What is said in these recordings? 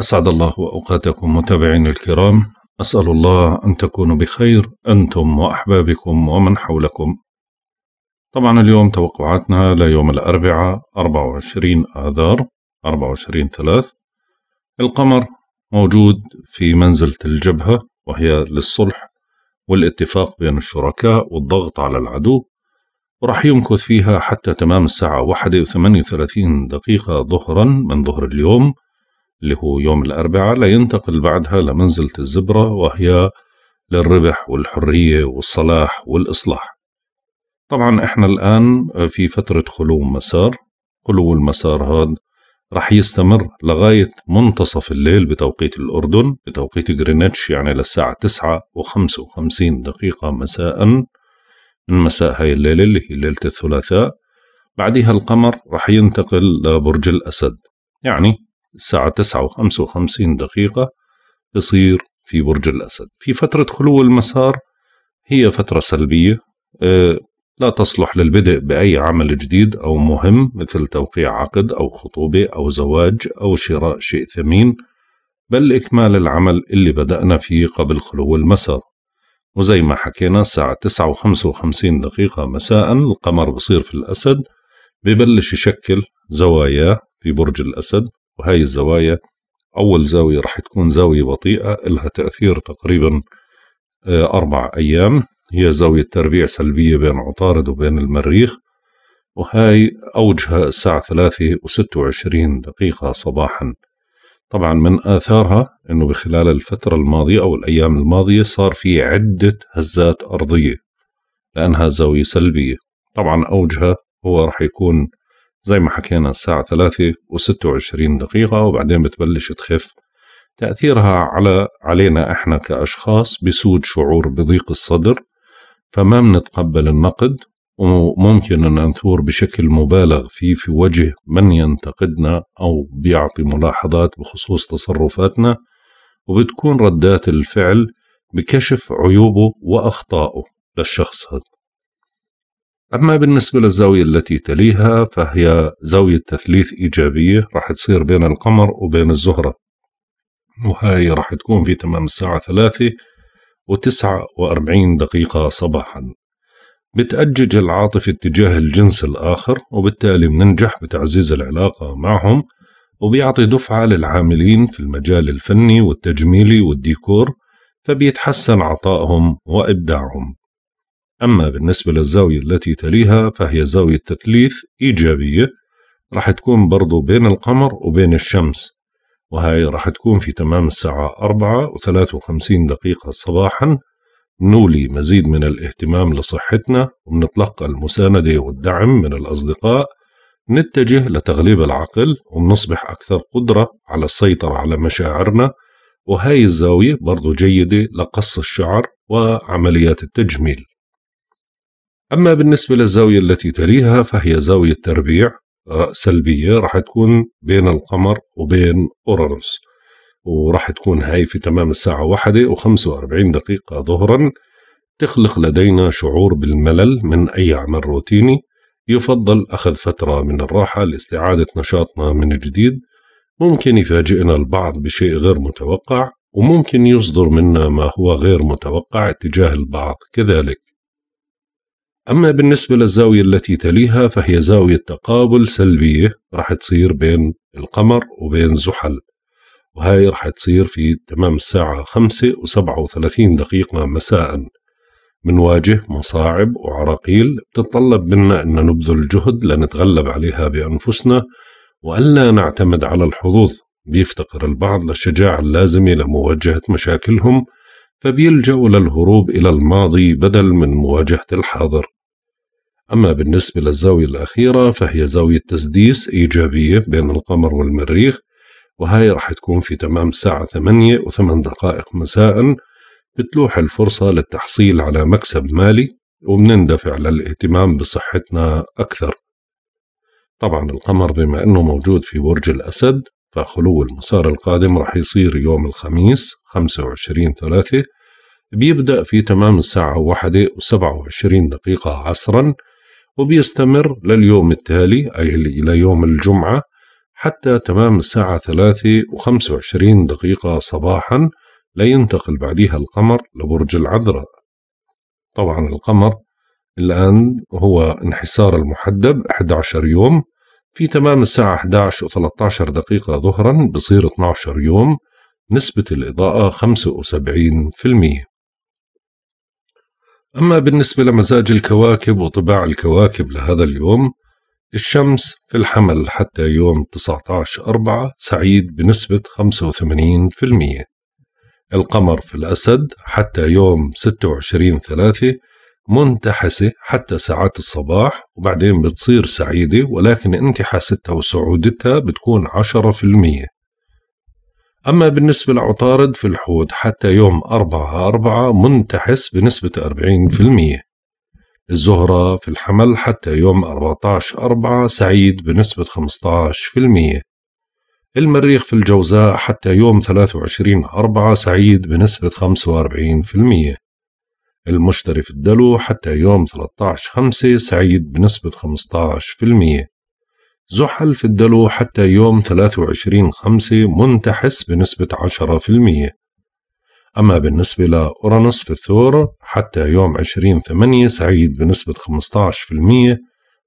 أسعد الله أوقاتكم متابعين الكرام أسأل الله أن تكونوا بخير أنتم وأحبابكم ومن حولكم طبعا اليوم توقعاتنا ليوم الأربعاء 24 آذار 24 ثلاث القمر موجود في منزلة الجبهة وهي للصلح والاتفاق بين الشركاء والضغط على العدو وراح يمكث فيها حتى تمام الساعة 1 و38 دقيقة ظهرا من ظهر اليوم اللي هو يوم الأربعاء لينتقل بعدها لمنزلة الزبرة وهي للربح والحرية والصلاح والإصلاح طبعا إحنا الآن في فترة خلو مسار خلو المسار هذا رح يستمر لغاية منتصف الليل بتوقيت الأردن بتوقيت جرينتش يعني للساعة 9 و55 دقيقة مساء من مساء هاي الليلة اللي هي ليلة الثلاثاء بعدها القمر رح ينتقل لبرج الأسد يعني الساعة تسعة وخمسة وخمسين دقيقة يصير في برج الأسد في فترة خلو المسار هي فترة سلبية آه، لا تصلح للبدء بأي عمل جديد أو مهم مثل توقيع عقد أو خطوبة أو زواج أو شراء شيء ثمين بل إكمال العمل اللي بدأنا فيه قبل خلو المسار وزي ما حكينا الساعة تسعة وخمسة وخمسين دقيقة مساء القمر بصير في الأسد ببلش يشكل زواياه في برج الأسد وهي الزوايا أول زاوية راح تكون زاوية بطيئة لها تأثير تقريبا آه، أربع أيام هي زاوية تربيع سلبية بين عطارد وبين المريخ وهاي أوجها الساعة ثلاثة وستة وعشرين دقيقة صباحا طبعا من آثارها أنه بخلال الفترة الماضية أو الأيام الماضية صار في عدة هزات أرضية لأنها زاوية سلبية طبعا أوجها هو راح يكون زي ما حكينا الساعة 3 و26 دقيقة وبعدين بتبلش تخف تأثيرها على علينا إحنا كأشخاص بسود شعور بضيق الصدر فما منتقبل النقد وممكن أن نثور بشكل مبالغ فيه في وجه من ينتقدنا أو بيعطي ملاحظات بخصوص تصرفاتنا وبتكون ردات الفعل بكشف عيوبه وأخطائه للشخص هذا أما بالنسبة للزاوية التي تليها فهي زاوية تثليث إيجابية راح تصير بين القمر وبين الزهرة وهاي راح تكون في تمام الساعة ثلاثة وتسعة وأربعين دقيقة صباحا بتأجج العاطفة اتجاه الجنس الآخر وبالتالي بننجح بتعزيز العلاقة معهم وبيعطي دفعة للعاملين في المجال الفني والتجميلي والديكور فبيتحسن عطائهم وإبداعهم أما بالنسبة للزاوية التي تليها فهي زاوية تثليث إيجابية راح تكون برضو بين القمر وبين الشمس وهي راح تكون في تمام الساعة 4 و53 دقيقة صباحا نولي مزيد من الاهتمام لصحتنا وبنتلقى المساندة والدعم من الأصدقاء نتجه لتغليب العقل وبنصبح أكثر قدرة على السيطرة على مشاعرنا وهاي الزاوية برضو جيدة لقص الشعر وعمليات التجميل أما بالنسبة للزاوية التي تليها فهي زاوية تربيع آه، سلبية راح تكون بين القمر وبين أورانوس وراح تكون هاي في تمام الساعة واحدة وخمسة وأربعين دقيقة ظهرا تخلق لدينا شعور بالملل من أي عمل روتيني يفضل أخذ فترة من الراحة لاستعادة نشاطنا من جديد ممكن يفاجئنا البعض بشيء غير متوقع وممكن يصدر منا ما هو غير متوقع اتجاه البعض كذلك أما بالنسبة للزاوية التي تليها فهي زاوية تقابل سلبية راح تصير بين القمر وبين زحل وهي راح تصير في تمام الساعة خمسة وسبعة وثلاثين دقيقة مساء منواجه مصاعب وعراقيل بتتطلب منا أن نبذل جهد لنتغلب عليها بأنفسنا وألا نعتمد على الحظوظ بيفتقر البعض للشجاعة اللازمة لمواجهة مشاكلهم فبيلجأوا للهروب إلى الماضي بدل من مواجهة الحاضر أما بالنسبة للزاوية الأخيرة فهي زاوية تسديس إيجابية بين القمر والمريخ وهي راح تكون في تمام الساعة 8 و8 دقائق مساء بتلوح الفرصة للتحصيل على مكسب مالي وبنندفع للاهتمام بصحتنا أكثر طبعا القمر بما أنه موجود في برج الأسد فخلو المسار القادم راح يصير يوم الخميس 25 ثلاثة بيبدأ في تمام الساعة واحدة و27 دقيقة عصرا وبيستمر لليوم التالي أي إلى يوم الجمعة حتى تمام الساعة ثلاثة وخمسة وعشرين دقيقة صباحا لينتقل بعدها القمر لبرج العذراء طبعا القمر الآن هو انحسار المحدب 11 يوم في تمام الساعة 11 و 13 دقيقة ظهرا بصير 12 يوم نسبة الإضاءة 75% أما بالنسبة لمزاج الكواكب وطباع الكواكب لهذا اليوم الشمس في الحمل حتى يوم 19/4 سعيد بنسبة 85%. القمر في الأسد حتى يوم 26/3 منتحسة حتى ساعات الصباح وبعدين بتصير سعيدة ولكن انتحاستها وسعودتها بتكون 10% أما بالنسبة لعطارد في الحوت حتى يوم 4 4 منتحس بنسبة 40% الزهرة في الحمل حتى يوم 14 4 سعيد بنسبة 15% المريخ في الجوزاء حتى يوم 23 4 سعيد بنسبة 45% المشتري في الدلو حتى يوم 13 5 سعيد بنسبة 15% زحل في الدلو حتى يوم 23 5 منتحس بنسبة 10% أما بالنسبة لأورانوس في الثور حتى يوم 20 8 سعيد بنسبة 15%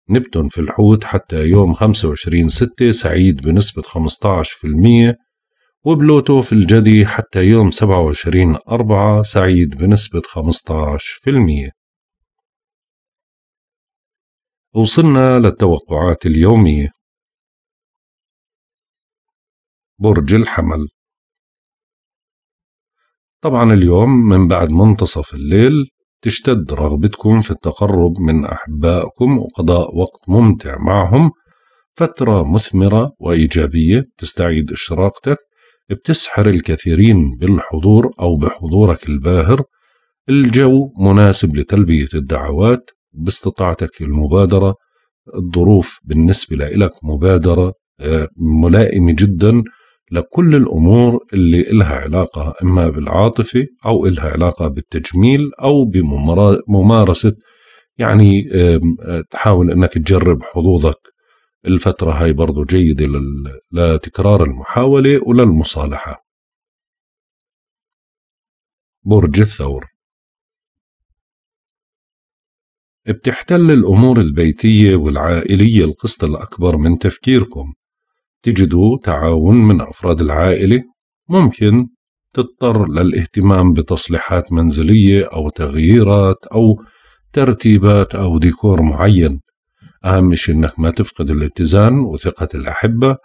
نبتون في الحوت حتى يوم 25 6 سعيد بنسبة 15% وبلوتو في الجدي حتى يوم 27 4 سعيد بنسبة 15% وصلنا للتوقعات اليومية برج الحمل طبعا اليوم من بعد منتصف الليل تشتد رغبتكم في التقرب من أحبائكم وقضاء وقت ممتع معهم فترة مثمرة وإيجابية تستعيد إشراقتك بتسحر الكثيرين بالحضور أو بحضورك الباهر الجو مناسب لتلبية الدعوات باستطاعتك المبادرة الظروف بالنسبة لك مبادرة آه، ملائمة جدا لكل الأمور اللي إلها علاقة إما بالعاطفة أو إلها علاقة بالتجميل أو بممارسة يعني آه، تحاول أنك تجرب حظوظك الفترة هاي برضو جيدة لتكرار المحاولة وللمصالحة برج الثور بتحتل الأمور البيتية والعائلية القسط الأكبر من تفكيركم تجدوا تعاون من أفراد العائلة ممكن تضطر للاهتمام بتصليحات منزلية أو تغييرات أو ترتيبات أو ديكور معين أهم شيء إنك ما تفقد الاتزان وثقة الأحبة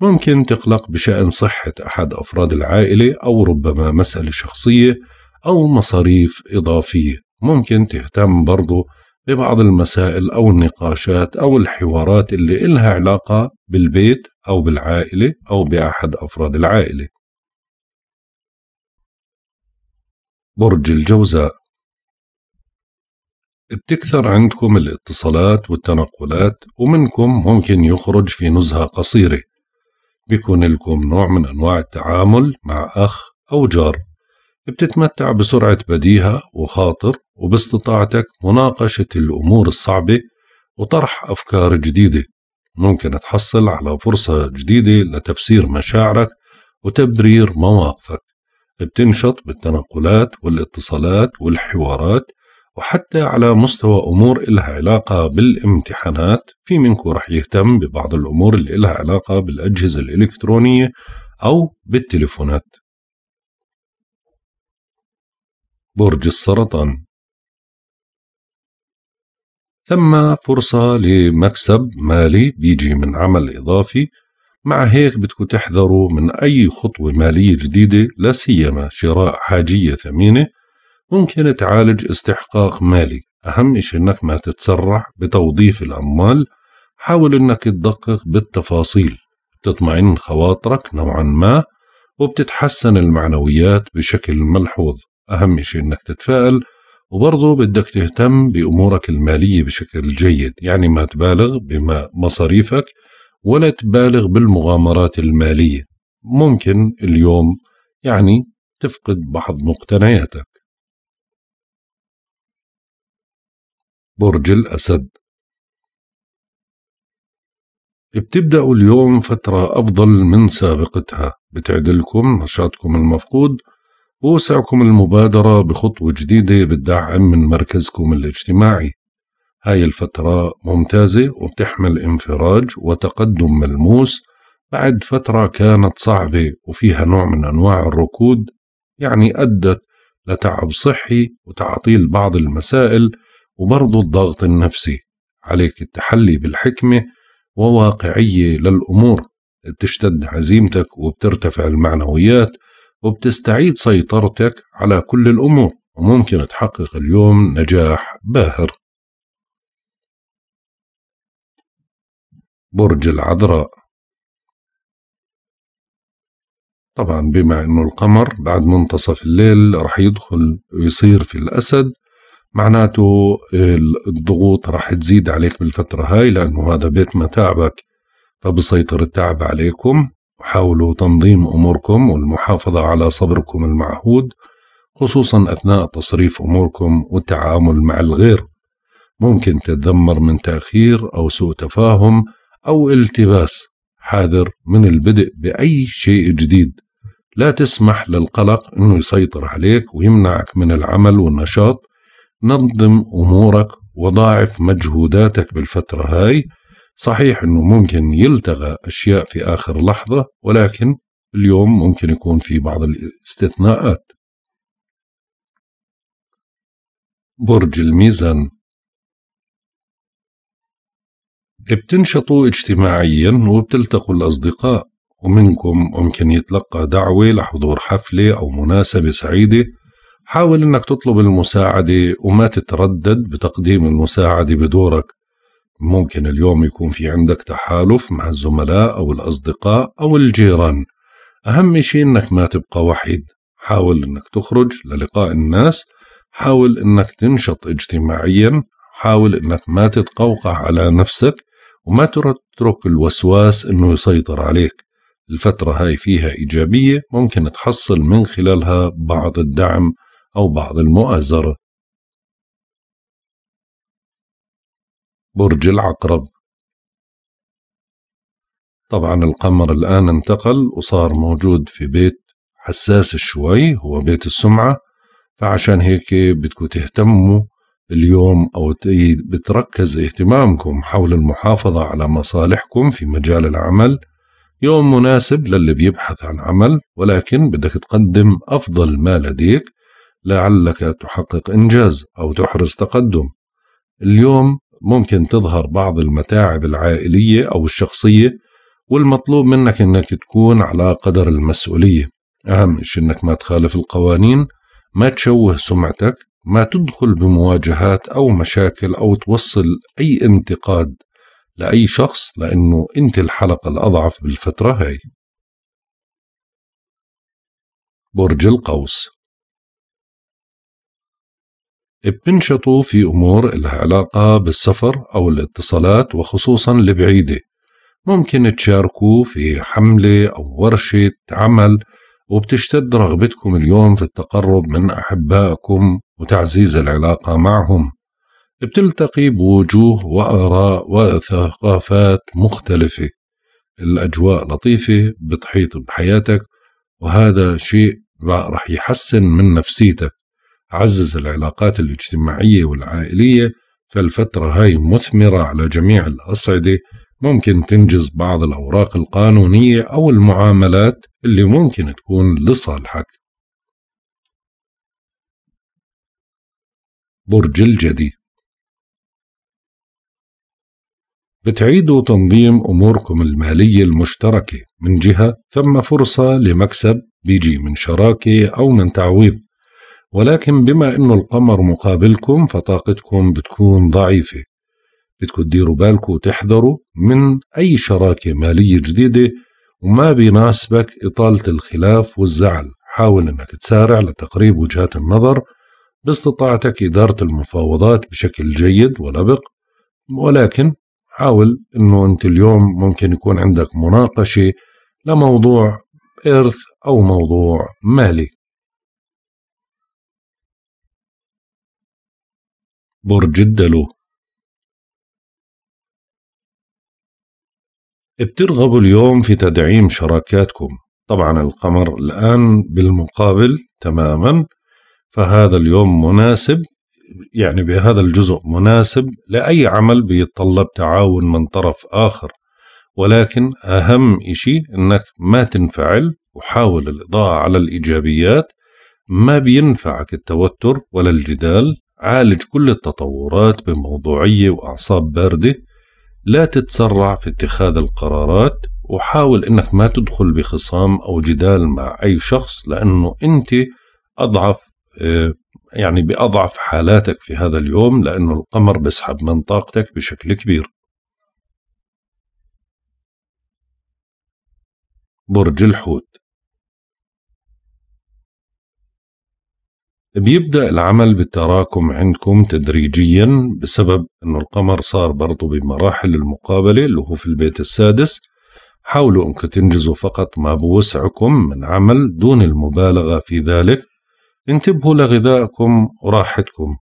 ممكن تقلق بشأن صحة أحد أفراد العائلة أو ربما مسألة شخصية أو مصاريف إضافية ممكن تهتم برضو ببعض المسائل أو النقاشات أو الحوارات اللي إلها علاقة بالبيت أو بالعائلة أو بأحد أفراد العائلة برج الجوزاء بتكثر عندكم الاتصالات والتنقلات ومنكم ممكن يخرج في نزهة قصيرة بيكون لكم نوع من أنواع التعامل مع أخ أو جار بتتمتع بسرعة بديهة وخاطر وباستطاعتك مناقشة الأمور الصعبة وطرح أفكار جديدة ممكن تحصل على فرصة جديدة لتفسير مشاعرك وتبرير مواقفك بتنشط بالتنقلات والاتصالات والحوارات وحتى على مستوى أمور إلها علاقة بالامتحانات في منكم رح يهتم ببعض الأمور اللي إلها علاقة بالأجهزة الإلكترونية أو بالتليفونات برج السرطان ثم فرصة لمكسب مالي بيجي من عمل إضافي مع هيك بدكم تحذروا من أي خطوة مالية جديدة لا سيما شراء حاجية ثمينة ممكن تعالج استحقاق مالي أهم شيء إنك ما تتسرع بتوظيف الأموال حاول إنك تدقق بالتفاصيل بتطمئن خواطرك نوعا ما وبتتحسن المعنويات بشكل ملحوظ أهم شيء إنك تتفائل وبرضه بدك تهتم بأمورك المالية بشكل جيد يعني ما تبالغ بما مصاريفك ولا تبالغ بالمغامرات المالية ممكن اليوم يعني تفقد بعض مقتنياتك برج الأسد بتبدأوا اليوم فترة أفضل من سابقتها بتعدلكم نشاطكم المفقود أوسعكم المبادرة بخطوة جديدة بالدعم من مركزكم الاجتماعي هاي الفترة ممتازة وبتحمل انفراج وتقدم ملموس بعد فترة كانت صعبة وفيها نوع من أنواع الركود يعني أدت لتعب صحي وتعطيل بعض المسائل وبرضو الضغط النفسي عليك التحلي بالحكمة وواقعية للأمور بتشتد عزيمتك وبترتفع المعنويات وبتستعيد سيطرتك على كل الأمور وممكن تحقق اليوم نجاح باهر برج العذراء طبعا بما انه القمر بعد منتصف الليل رح يدخل ويصير في الاسد معناته الضغوط رح تزيد عليك بالفترة هاي لأنه هذا بيت متاعبك فبسيطر التعب عليكم وحاولوا تنظيم أموركم والمحافظة على صبركم المعهود خصوصا أثناء تصريف أموركم والتعامل مع الغير ممكن تتذمر من تأخير أو سوء تفاهم أو التباس حاذر من البدء بأي شيء جديد لا تسمح للقلق أنه يسيطر عليك ويمنعك من العمل والنشاط نظم أمورك وضاعف مجهوداتك بالفترة هاي صحيح أنه ممكن يلتغى أشياء في آخر لحظة ولكن اليوم ممكن يكون في بعض الاستثناءات برج الميزان بتنشطوا اجتماعيا وبتلتقوا الأصدقاء ومنكم ممكن يتلقى دعوة لحضور حفلة أو مناسبة سعيدة حاول أنك تطلب المساعدة وما تتردد بتقديم المساعدة بدورك ممكن اليوم يكون في عندك تحالف مع الزملاء أو الأصدقاء أو الجيران أهم شيء أنك ما تبقى وحيد حاول أنك تخرج للقاء الناس حاول أنك تنشط اجتماعيا حاول أنك ما تتقوقع على نفسك وما تترك الوسواس أنه يسيطر عليك الفترة هاي فيها إيجابية ممكن تحصل من خلالها بعض الدعم أو بعض المؤازرة برج العقرب طبعا القمر الآن انتقل وصار موجود في بيت حساس شوي هو بيت السمعة فعشان هيك بدكم تهتموا اليوم أو بتركز اهتمامكم حول المحافظة على مصالحكم في مجال العمل يوم مناسب للي بيبحث عن عمل ولكن بدك تقدم أفضل ما لديك لعلك تحقق إنجاز أو تحرز تقدم اليوم ممكن تظهر بعض المتاعب العائلية أو الشخصية والمطلوب منك أنك تكون على قدر المسؤولية أهم شيء أنك ما تخالف القوانين ما تشوه سمعتك ما تدخل بمواجهات أو مشاكل أو توصل أي انتقاد لأي شخص لأنه أنت الحلقة الأضعف بالفترة هاي برج القوس بتنشطوا في أمور لها علاقة بالسفر أو الاتصالات وخصوصا البعيدة ممكن تشاركوا في حملة أو ورشة عمل وبتشتد رغبتكم اليوم في التقرب من أحبائكم وتعزيز العلاقة معهم بتلتقي بوجوه وآراء وثقافات مختلفة الأجواء لطيفة بتحيط بحياتك وهذا شيء رح يحسن من نفسيتك عزز العلاقات الاجتماعية والعائلية فالفترة هاي مثمرة على جميع الأصعدة ممكن تنجز بعض الأوراق القانونية أو المعاملات اللي ممكن تكون لصالحك برج الجدي بتعيدوا تنظيم أموركم المالية المشتركة من جهة ثم فرصة لمكسب بيجي من شراكة أو من تعويض ولكن بما انه القمر مقابلكم فطاقتكم بتكون ضعيفه بدكم تديروا بالكم وتحذروا من اي شراكه ماليه جديده وما بيناسبك اطاله الخلاف والزعل حاول انك تسارع لتقريب وجهات النظر باستطاعتك اداره المفاوضات بشكل جيد ولبق ولكن حاول انه انت اليوم ممكن يكون عندك مناقشه لموضوع ارث او موضوع مالي برج الدلو بترغبوا اليوم في تدعيم شراكاتكم طبعا القمر الآن بالمقابل تماما فهذا اليوم مناسب يعني بهذا الجزء مناسب لأي عمل بيتطلب تعاون من طرف آخر ولكن أهم إشي أنك ما تنفعل وحاول الإضاءة على الإيجابيات ما بينفعك التوتر ولا الجدال عالج كل التطورات بموضوعية وأعصاب باردة لا تتسرع في اتخاذ القرارات وحاول انك ما تدخل بخصام او جدال مع اي شخص لانه انت اضعف آه، يعني باضعف حالاتك في هذا اليوم لانه القمر بسحب من طاقتك بشكل كبير. برج الحوت بيبدا العمل بالتراكم عندكم تدريجيا بسبب انه القمر صار برضه بمراحل المقابله اللي هو في البيت السادس حاولوا انكم تنجزوا فقط ما بوسعكم من عمل دون المبالغه في ذلك انتبهوا لغذائكم وراحتكم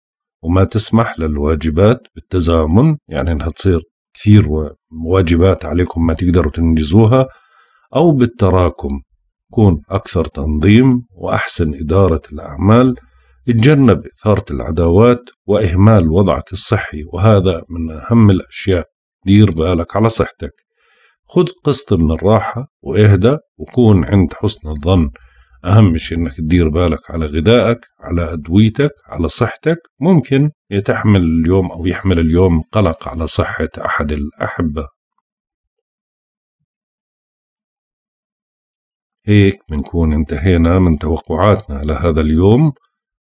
وما تسمح للواجبات بالتزامن يعني انها تصير كثير واجبات عليكم ما تقدروا تنجزوها او بالتراكم كون اكثر تنظيم واحسن اداره الاعمال اتجنب إثارة العداوات وإهمال وضعك الصحي وهذا من أهم الأشياء دير بالك على صحتك خذ قسط من الراحة واهدى وكون عند حسن الظن أهم شيء إنك تدير بالك على غذائك على أدويتك على صحتك ممكن يتحمل اليوم أو يحمل اليوم قلق على صحة أحد الأحبة هيك بنكون انتهينا من توقعاتنا لهذا اليوم